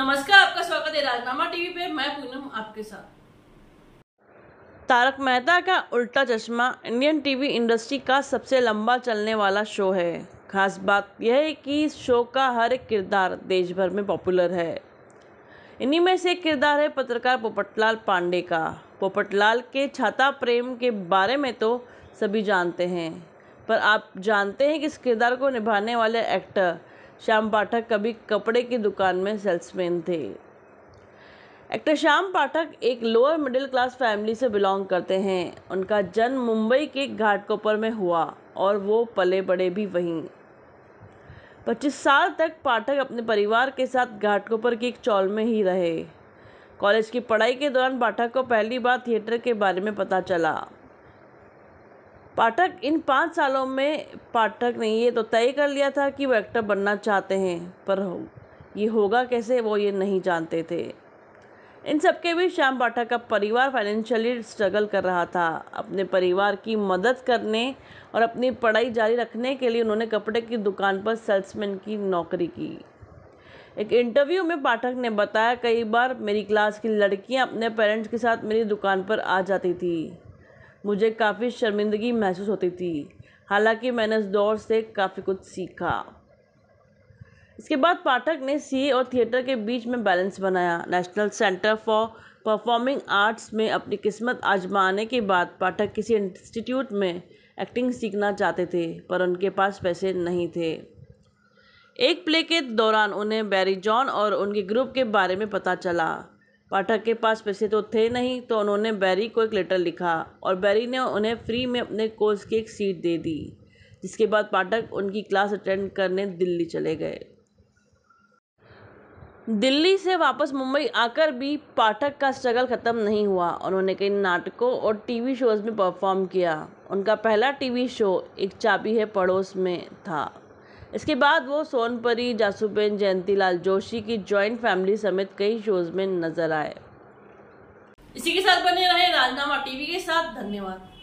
नमस्कार आपका स्वागत है राजनामा टीवी पे मैं पूनम आपके साथ तारक मेहता का उल्टा चश्मा इंडियन टीवी इंडस्ट्री का सबसे लंबा चलने वाला शो है खास बात यह है कि इस शो का हर एक किरदार देश भर में पॉपुलर है इन्हीं में से एक किरदार है पत्रकार पोपटलाल पांडे का पोपटलाल के छाता प्रेम के बारे में तो सभी जानते हैं पर आप जानते हैं कि इस किरदार को निभाने वाले एक्टर श्याम पाठक कभी कपड़े की दुकान में सेल्समैन थे एक्टर श्याम पाठक एक लोअर मिडिल क्लास फैमिली से बिलोंग करते हैं उनका जन्म मुंबई के घाटकोपर में हुआ और वो पले बड़े भी वहीं 25 साल तक पाठक अपने परिवार के साथ घाटकोपर की एक चौल में ही रहे कॉलेज की पढ़ाई के दौरान पाठक को पहली बार थिएटर के बारे में पता चला पाठक इन पाँच सालों में पाठक ने ये तो तय कर लिया था कि वो एक्टर बनना चाहते हैं पर हो ये होगा कैसे वो ये नहीं जानते थे इन सब के बीच श्याम पाठक का परिवार फाइनेंशियली स्ट्रगल कर रहा था अपने परिवार की मदद करने और अपनी पढ़ाई जारी रखने के लिए उन्होंने कपड़े की दुकान पर सेल्समैन की नौकरी की एक इंटरव्यू में पाठक ने बताया कई बार मेरी क्लास की लड़कियां अपने पेरेंट्स के साथ मेरी दुकान पर आ जाती थी मुझे काफ़ी शर्मिंदगी महसूस होती थी हालांकि मैंने उस दौर से काफ़ी कुछ सीखा इसके बाद पाठक ने सी और थिएटर के बीच में बैलेंस बनाया National Centre for Performing Arts में अपनी किस्मत आजमाने के बाद पाठक किसी इंस्टीट्यूट में एक्टिंग सीखना चाहते थे पर उनके पास पैसे नहीं थे एक प्ले के दौरान उन्हें बैरी जॉन और उनके ग्रुप के बारे में पता चला पाठक के पास पैसे तो थे नहीं तो उन्होंने बैरी को एक लेटर लिखा और बैरी ने उन्हें फ्री में अपने कोर्स की एक सीट दे दी जिसके बाद पाठक उनकी क्लास अटेंड करने दिल्ली चले गए दिल्ली से वापस मुंबई आकर भी पाठक का स्ट्रगल ख़त्म नहीं हुआ उन्होंने कई नाटकों और टीवी शोज़ में परफॉर्म किया उनका पहला टीवी शो एक चाबी है पड़ोस में था इसके बाद वो सोनपरी जासूबेन जयंतीलाल जोशी की ज्वाइंट फैमिली समेत कई शोज में नजर आए इसी के साथ बने रहे राजनामा टीवी के साथ धन्यवाद